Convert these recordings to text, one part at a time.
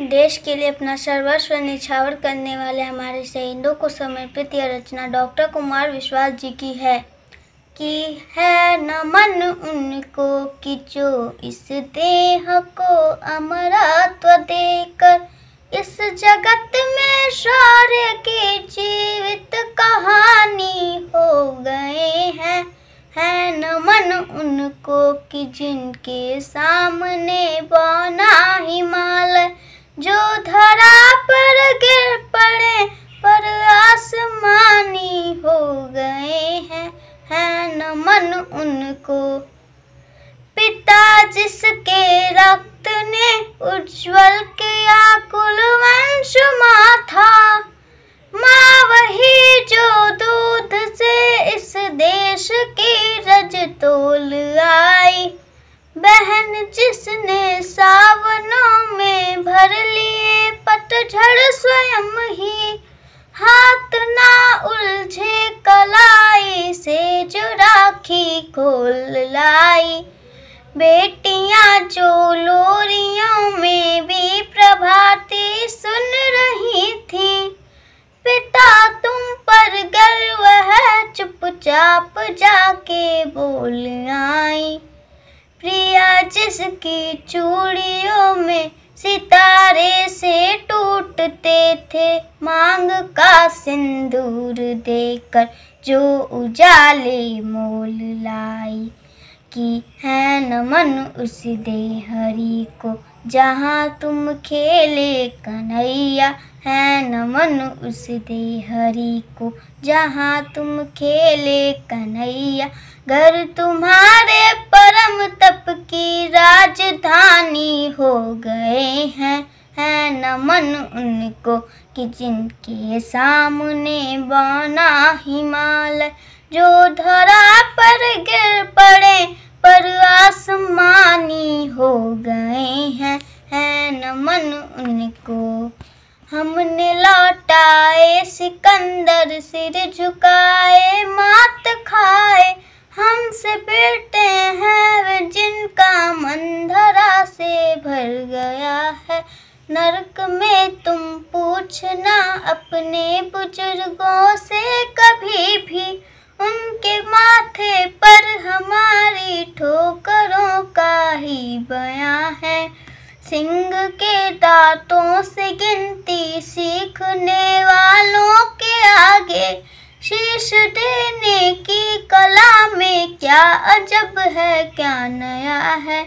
देश के लिए अपना सर्वस्व निछावर करने वाले हमारे शहीदों को समर्पित यह रचना डॉक्टर कुमार विश्वास जी की है कि है नमन उनको कि जो इस देह को अमरत्व देकर इस जगत में सारे के जीवित कहानी हो गए हैं है नमन उनको कि जिनके सामने बना हिमालय जो धरा पर गिर पड़े पर आसमानी हो गए हैं है मन उनको पिता जिसके रक्त ने उज्जवल किया कुलवंश वंश माथा माँ वही जो दूध से इस देश की रज तोल आई बहन जिसने सावनों भर लिए पतझड़ स्वयं ही हाथ ना उलझे कलाई से जो राखी खोल लाई बेटियां जो लोरियों में भी प्रभाती सुन रही थी पिता तुम पर गर्व है चुपचाप जाके बोल आई प्रिया जिसकी चूड़ियों में सितारे से टूटते थे मांग का सिंदूर देकर जो उजाले मोल लाई कि है नमन उस दे हरी को जहाँ तुम खेले कन्हैया है नमन उस दे हरी को जहाँ तुम खेले कन्हैया घर तुम्हारे परम तप की राजधानी हो गए हैं है नमन उनको कि जिनके सामने बना हिमालय जो धरा पर गिर पड़े पर आसमानी हो गए हैं है नमन उनको हमने लौटाए सिकंदर सिर झुकाए माँ नरक में तुम पूछना अपने बुजुर्गों से कभी भी उनके माथे पर हमारी ठोकरों का ही बयां है सिंह के दांतों से गिनती सीखने वालों के आगे शीश देने की कला में क्या अजब है क्या नया है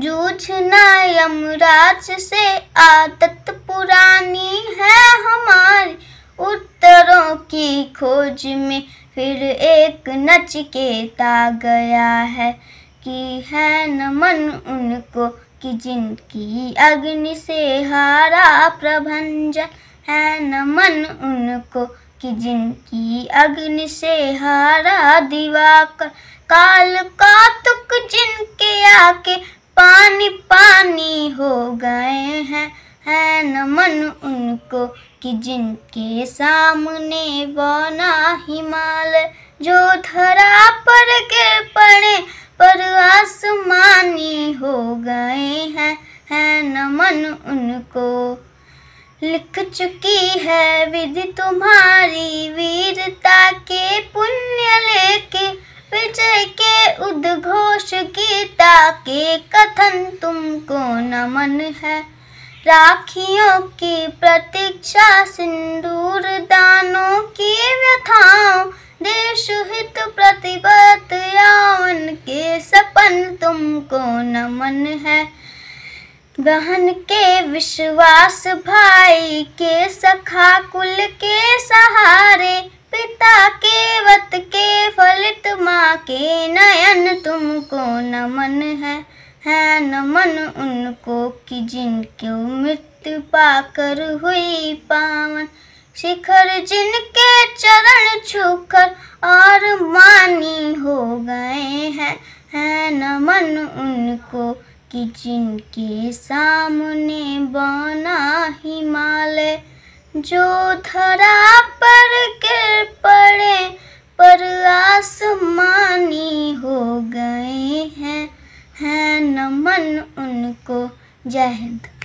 जूझना यमराज से आदत पुरानी है हमारी उत्तरों की खोज में फिर एक नचकेता गया है कि है न मन उनको कि जिनकी अग्नि से हारा प्रभंजन है न मन उनको कि जिनकी अग्नि से हारा दिवाकर काल का तुक जिनके आके पानी पानी हो गए हैं है नमन उनको कि जिनके सामने बना हिमालय जो धरा पर के पड़े पर आसमानी हो गए हैं है नमन उनको लिख चुकी है विधि तुम्हारी वीरता के पुण्य लेके विजय के उद्घोष गीता के कथन तुमको नमन है राखियों की प्रतीक्षा सिंदूर दानों की व्यथाओं देश हित प्रतिबद्ध यावन के सपन तुमको नमन है गहन के विश्वास भाई के सखा कुल के सहारे पिता के वत के फलित माँ के नयन तुमको नमन है है नमन उनको कि जिनके मृत्यु पाकर हुई पावन शिखर जिनके चरण छूकर और मानी हो गए हैं है नमन उनको कि जिनके सामने बना हिमालय जो धरा और आसमानी हो गए हैं है नमन उनको जय हिंद